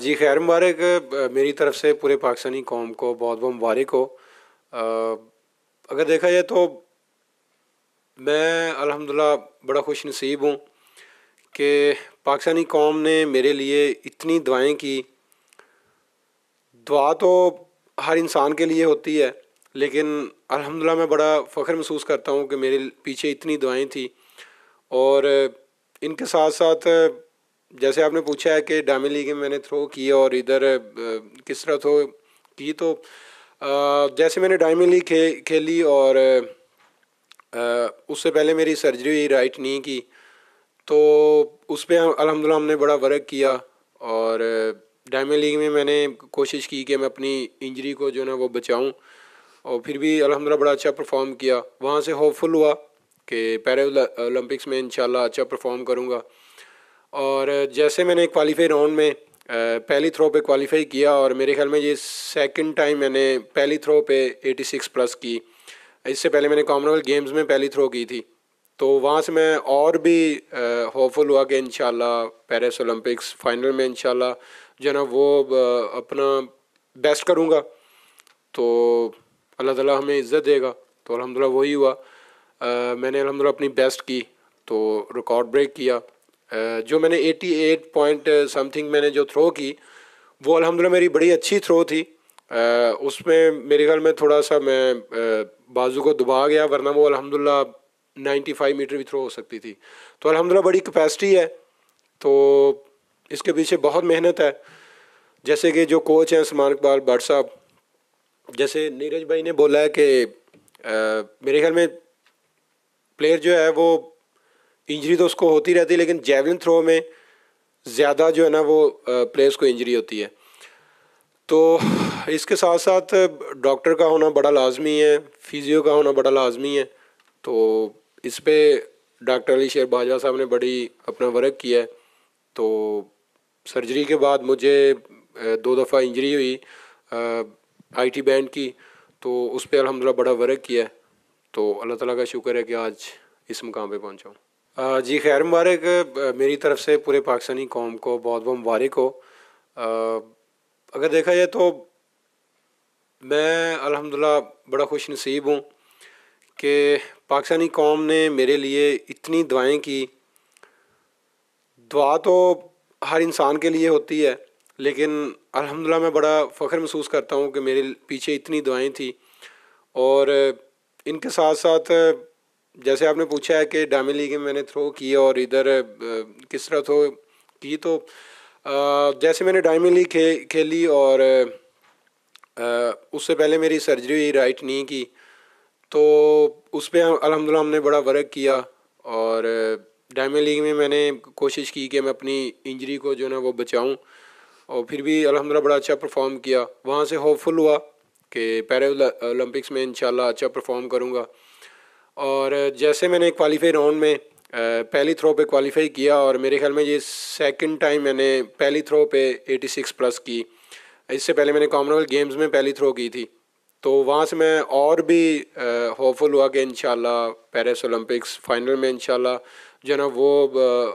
जी खैर मुबारक मेरी तरफ से पूरे पाकिस्तानी कौम को बहुत बहुत मुबारक हो अगर देखा जाए तो मैं अल्हम्दुलिल्लाह बड़ा खुश नसीब हूँ कि पाकिस्तानी कौम ने मेरे लिए इतनी दुआएं की दुआ तो हर इंसान के लिए होती है लेकिन अल्हम्दुलिल्लाह मैं बड़ा फ़ख्र महसूस करता हूँ कि मेरे पीछे इतनी दुआएं थी और इनके साथ साथ जैसे आपने पूछा है कि डामी लीग में मैंने थ्रो किए और इधर किस तरह थ्रो की तो जैसे मैंने डायमी लीग खे, खेली और उससे पहले मेरी सर्जरी हुई राइट नी की तो उस पर अलहमदिल्ला हमने बड़ा वर्क किया और डायमी लीग में मैंने कोशिश की कि मैं अपनी इंजरी को जो है ना वो बचाऊं और फिर भी अलहमदिल्ला बड़ा अच्छा परफॉर्म किया वहाँ से होपफुल हुआ कि पैरा ओलंपिक्स में इन अच्छा परफॉर्म करूँगा और जैसे मैंने क्वालिफाई राउंड में पहली थ्रो पे क्वालिफाई किया और मेरे ख्याल में ये सेकंड टाइम मैंने पहली थ्रो पे 86 प्लस की इससे पहले मैंने कॉमनवेल्थ गेम्स में पहली थ्रो की थी तो वहाँ से मैं और भी होपफुल हुआ कि इन पेरिस ओलंपिक्स फाइनल में इनशाला जो ना वो अपना बेस्ट करूँगा तो अल्लाह ताला हमें इज़्ज़त देगा तो अलहमदिल्ला वही हुआ आ, मैंने अलहमदिल्ला अपनी बेस्ट की तो रिकॉर्ड ब्रेक किया जो मैंने 88 पॉइंट समथिंग मैंने जो थ्रो की वो अलहमदिल्ला मेरी बड़ी अच्छी थ्रो थी उसमें मेरे ख्याल में थोड़ा सा मैं बाजू को दुबा गया वरना वो अलहमदिल्ला 95 मीटर भी थ्रो हो सकती थी तो अलहमदिल्ला बड़ी कैपेसिटी है तो इसके पीछे बहुत मेहनत है जैसे कि जो कोच हैं समान इकबाल भट्ट साहब जैसे नीरज भाई ने बोला है कि मेरे ख्याल में प्लेयर जो है वो इंजरी तो उसको होती रहती है लेकिन जेवलिन थ्रो में ज़्यादा जो है ना वो प्लेयर्स को इंजरी होती है तो इसके साथ साथ डॉक्टर का होना बड़ा लाजमी है फिज़ियो का होना बड़ा लाजमी है तो इस पर डॉक्टर अली शेर बाजवा साहब ने बड़ी अपना वर्क किया है तो सर्जरी के बाद मुझे दो दफ़ा इंजरी हुई आईटी बैंड की तो उस पर अलहमदिल्ला बड़ा वर्क किया है तो अल्लाह ताला का शुक्र है कि आज इस मुकाम पे पहुंचा हूँ जी खैर मुबारक मेरी तरफ से पूरे पाकिस्तानी कौम को बहुत बहुत मुबारक हो अगर देखा जाए तो मैं अल्हम्दुलिल्लाह बड़ा खुश नसीब हूँ कि पाकिस्तानी कौम ने मेरे लिए इतनी दुआएं की दुआ तो हर इंसान के लिए होती है लेकिन अल्हम्दुलिल्लाह मैं बड़ा फ़ख्र महसूस करता हूँ कि मेरे पीछे इतनी दुआएं थी और इनके साथ साथ जैसे आपने पूछा है कि डामी लीग में मैंने थ्रो की और इधर किस तरह थ्रो की तो जैसे मैंने डायमी लीग खे, खेली और उससे पहले मेरी सर्जरी हुई राइट नी की तो उस पर अलहमदिल्ला हमने बड़ा वर्क किया और डायमी लीग में मैंने कोशिश की कि मैं अपनी इंजरी को जो है वो बचाऊं और फिर भी अलहमदिल्ला बड़ा अच्छा परफॉर्म किया वहाँ से होपफुल हुआ कि पैरा ओलंपिक्स में इन अच्छा परफॉर्म करूँगा और जैसे मैंने क्वालिफाई राउंड में पहली थ्रो पे क्वालिफाई किया और मेरे ख्याल में ये सेकंड टाइम मैंने पहली थ्रो पे 86 प्लस की इससे पहले मैंने कॉमनवेल्थ गेम्स में पहली थ्रो की थी तो वहाँ से मैं और भी होपफुल हुआ कि इन पेरिस ओलंपिक्स फाइनल में इंशाल्लाह जो है ना वो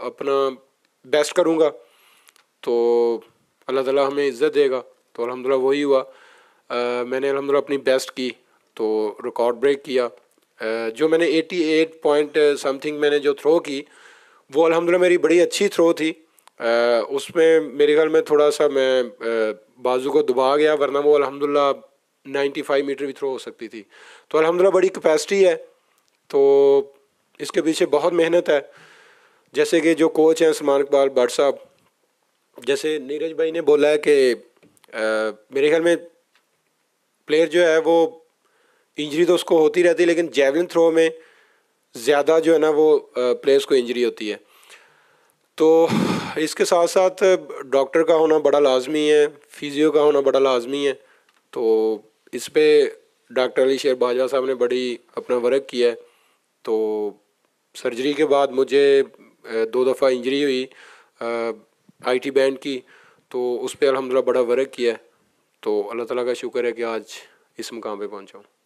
अपना बेस्ट करूँगा तो अल्लाह ताला हमें इज़्ज़त देगा तो अलहमदिल्ला वही हुआ आ, मैंने अलहमदिल्ला अपनी बेस्ट की तो रिकॉर्ड ब्रेक किया जो मैंने 88 पॉइंट समथिंग मैंने जो थ्रो की वो अलहमदिल्ला मेरी बड़ी अच्छी थ्रो थी उसमें मेरे ख्याल में थोड़ा सा मैं बाजू को दबा गया वरना वो अलहमदिल्ला 95 मीटर भी थ्रो हो सकती थी तो अलहमदिल्ला बड़ी कैपेसिटी है तो इसके पीछे बहुत मेहनत है जैसे कि जो कोच हैं समान इकबाल भट्ट साहब जैसे नीरज भाई ने बोला है कि मेरे ख्याल में प्लेयर जो है वो इंजरी तो उसको होती रहती है लेकिन जेवलिन थ्रो में ज़्यादा जो है ना वो प्लेयर्स को इंजरी होती है तो इसके साथ साथ डॉक्टर का होना बड़ा लाजमी है फिज़ियो का होना बड़ा लाजमी है तो इस पर डॉक्टर अली शेर बाजवा साहब ने बड़ी अपना वर्क किया है तो सर्जरी के बाद मुझे दो दफ़ा इंजरी हुई आईटी बैंड की तो उस पर अलहमदिल्ला बड़ा वर्क किया है तो अल्लाह ताला का शुक्र है कि आज इस मुकाम पे पहुंचा हूँ